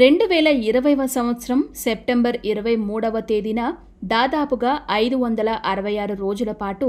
రెండు వేల ఇరవైవ సంవత్సరం సెప్టెంబర్ ఇరవై మూడవ తేదీన దాదాపుగా ఐదు వందల అరవై ఆరు రోజుల పాటు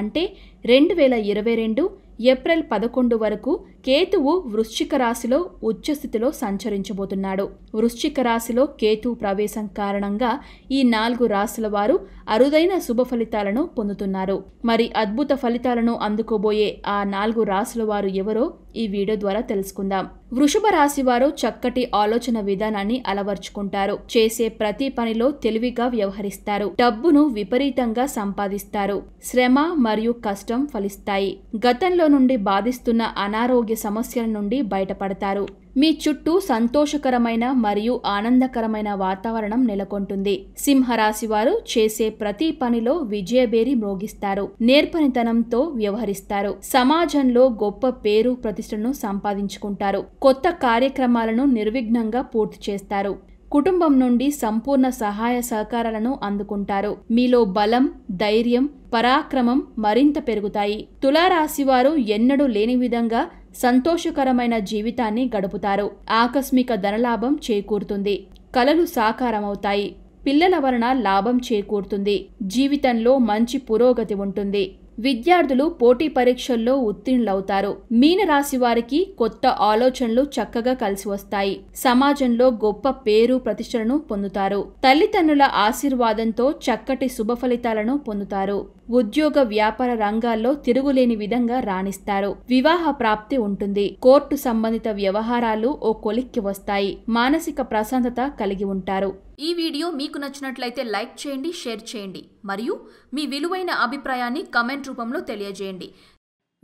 అంటే రెండు వేల ఇరవై రెండు ఏప్రిల్ పదకొండు వరకు కేతువు వృశ్చిక రాశిలో ఉచ్చస్థితిలో సంచరించబోతున్నాడు వృశ్చిక రాశిలో కేతు ప్రవేశం కారణంగా ఈ నాలుగు రాశుల వారు అరుదైన శుభ ఫలితాలను పొందుతున్నారు మరి అద్భుత ఫలితాలను అందుకోబోయే ఆ నాలుగు రాశుల వారు ఎవరో ఈ వీడియో ద్వారా తెలుసుకుందాం వృషభ రాశి వారు చక్కటి ఆలోచన విధానాన్ని అలవర్చుకుంటారు చేసే ప్రతి పనిలో తెలివిగా వ్యవహరిస్తారు డబ్బును విపరీతంగా సంపాదిస్తారు శ్రమ మరియు కష్టం ఫలిస్తాయి గతంలో నుండి బాధిస్తున్న అనారోగ్య సమస్యల నుండి బయటపడతారు మీ చుట్టూ సంతోషకరమైన మరియు ఆనందకరమైన వాతావరణం నెలకొంటుంది సింహరాశి వారు చేసే ప్రతి పనిలో విజయబేరి మ్రోగిస్తారు నేర్పనితనంతో వ్యవహరిస్తారు సమాజంలో గొప్ప పేరు ప్రతిష్టను సంపాదించుకుంటారు కొత్త కార్యక్రమాలను నిర్విఘ్నంగా పూర్తి చేస్తారు కుటుంబం నుండి సంపూర్ణ సహాయ సహకారాలను అందుకుంటారు మీలో బలం ధైర్యం పరాక్రమం మరింత పెరుగుతాయి తులారాశివారు ఎన్నడూ లేని విధంగా సంతోషకరమైన జీవితాన్ని గడుపుతారు ఆకస్మిక ధనలాభం చేకూరుతుంది కలలు సాకారమవుతాయి పిల్లల వలన లాభం చేకూరుతుంది జీవితంలో మంచి పురోగతి ఉంటుంది విద్యార్థులు పోటీ పరీక్షల్లో ఉత్తీర్ణులవుతారు మీనరాశి వారికి కొత్త ఆలోచనలు చక్కగా కలిసి వస్తాయి సమాజంలో గొప్ప పేరు ప్రతిష్టలను పొందుతారు తల్లిదండ్రుల ఆశీర్వాదంతో చక్కటి శుభ ఫలితాలను పొందుతారు ఉద్యోగ వ్యాపార రంగాల్లో తిరుగులేని విధంగా రాణిస్తారు వివాహ ప్రాప్తి ఉంటుంది కోర్టు సంబంధిత వ్యవహారాలు ఓ కొలిక్కి వస్తాయి మానసిక ప్రశాంతత కలిగి ఉంటారు ఈ వీడియో మీకు నచ్చినట్లయితే లైక్ చేయండి షేర్ చేయండి మరియు మీ విలువైన అభిప్రాయాన్ని కమెంట్ రూపంలో తెలియజేయండి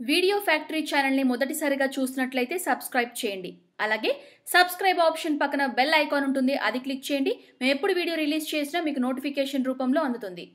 వీడియో ఫ్యాక్టరీ ఛానల్ని మొదటిసారిగా చూసినట్లయితే సబ్స్క్రైబ్ చేయండి అలాగే సబ్స్క్రైబ్ ఆప్షన్ పక్కన బెల్ ఐకాన్ ఉంటుంది అది క్లిక్ చేయండి మేము ఎప్పుడు వీడియో రిలీజ్ చేసినా మీకు నోటిఫికేషన్ రూపంలో అందుతుంది